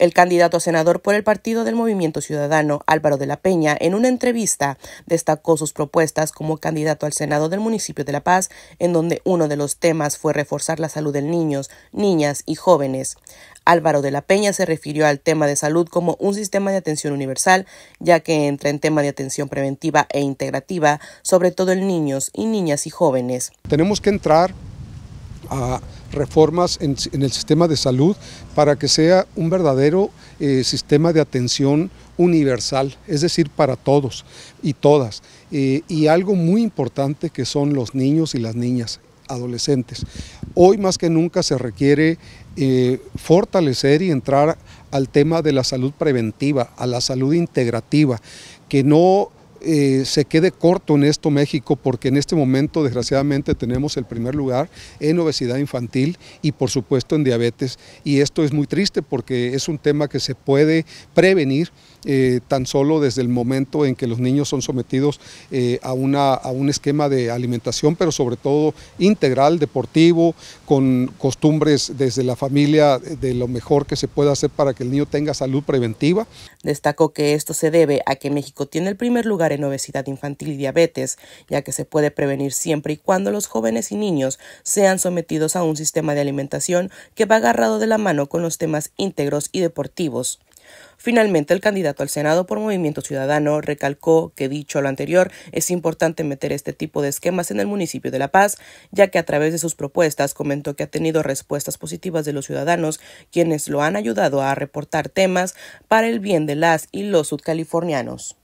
El candidato a senador por el Partido del Movimiento Ciudadano, Álvaro de la Peña, en una entrevista destacó sus propuestas como candidato al Senado del municipio de La Paz, en donde uno de los temas fue reforzar la salud de niños, niñas y jóvenes. Álvaro de la Peña se refirió al tema de salud como un sistema de atención universal, ya que entra en tema de atención preventiva e integrativa, sobre todo en niños y niñas y jóvenes. Tenemos que entrar a reformas en, el sistema de salud para que sea un verdadero eh, sistema de atención universal, es decir, para todos y todas. Eh, y algo muy importante que son los niños y las niñas adolescentes. Hoy más que nunca se requiere eh, fortalecer y entrar al tema de la salud preventiva, a la salud integrativa, que no eh, se quede corto en esto México, porque en este momento desgraciadamente tenemos el primer lugar en obesidad infantil y por supuesto en diabetes. Y esto es muy triste porque es un tema que se puede prevenir eh, tan solo desde el momento en que los niños son sometidos eh, a, una, a un esquema de alimentación, pero sobre todo integral, deportivo, con costumbres desde la familia de lo mejor que se pueda hacer para que el niño tenga salud preventiva. Destaco que esto se debe a que México tiene el primer lugar en obesidad infantil y diabetes, ya que se puede prevenir siempre y cuando los jóvenes y niños sean sometidos a un sistema de alimentación que va agarrado de la mano con los temas íntegros y deportivos. Finalmente, el candidato al Senado por Movimiento Ciudadano recalcó que, dicho lo anterior, es importante meter este tipo de esquemas en el municipio de La Paz, ya que a través de sus propuestas comentó que ha tenido respuestas positivas de los ciudadanos, quienes lo han ayudado a reportar temas para el bien de las y los sudcalifornianos.